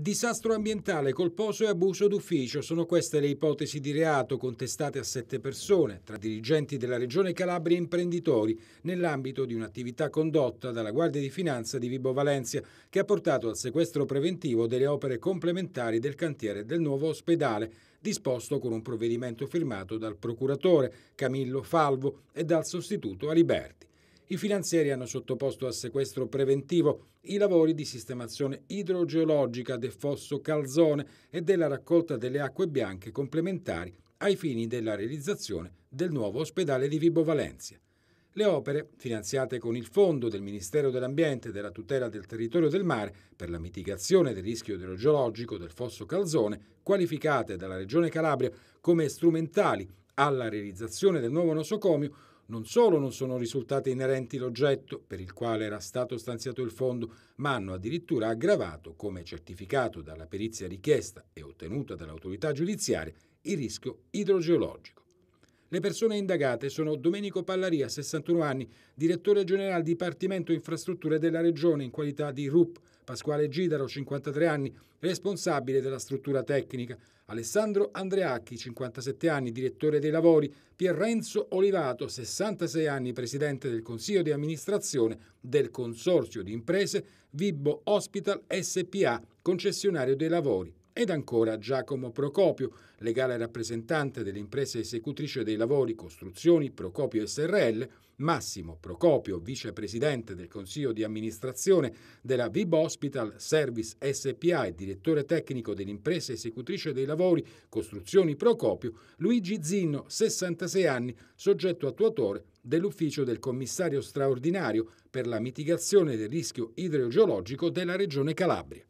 Disastro ambientale, colposo e abuso d'ufficio sono queste le ipotesi di reato contestate a sette persone, tra dirigenti della Regione Calabria e imprenditori, nell'ambito di un'attività condotta dalla Guardia di Finanza di Vibo Valencia, che ha portato al sequestro preventivo delle opere complementari del cantiere del nuovo ospedale, disposto con un provvedimento firmato dal procuratore Camillo Falvo e dal sostituto Aliberti. I finanzieri hanno sottoposto a sequestro preventivo i lavori di sistemazione idrogeologica del fosso Calzone e della raccolta delle acque bianche complementari ai fini della realizzazione del nuovo ospedale di Vibo Valencia. Le opere, finanziate con il fondo del Ministero dell'Ambiente e della tutela del territorio del mare per la mitigazione del rischio idrogeologico del fosso Calzone, qualificate dalla Regione Calabria come strumentali alla realizzazione del nuovo nosocomio non solo non sono risultate inerenti l'oggetto per il quale era stato stanziato il fondo, ma hanno addirittura aggravato, come certificato dalla perizia richiesta e ottenuta dall'autorità giudiziaria, il rischio idrogeologico. Le persone indagate sono Domenico Pallaria, 61 anni, direttore generale Dipartimento Infrastrutture della Regione in qualità di RUP, Pasquale Gidaro, 53 anni, responsabile della struttura tecnica, Alessandro Andreacchi, 57 anni, direttore dei lavori, Pierrenzo Olivato, 66 anni, presidente del Consiglio di amministrazione del Consorzio di Imprese Vibbo Hospital SPA, concessionario dei lavori. Ed ancora Giacomo Procopio, legale rappresentante dell'impresa esecutrice dei lavori Costruzioni Procopio SRL, Massimo Procopio, vicepresidente del Consiglio di amministrazione della VIB Hospital Service SPA e direttore tecnico dell'impresa esecutrice dei lavori Costruzioni Procopio, Luigi Zinno, 66 anni, soggetto attuatore dell'ufficio del commissario straordinario per la mitigazione del rischio idrogeologico della Regione Calabria.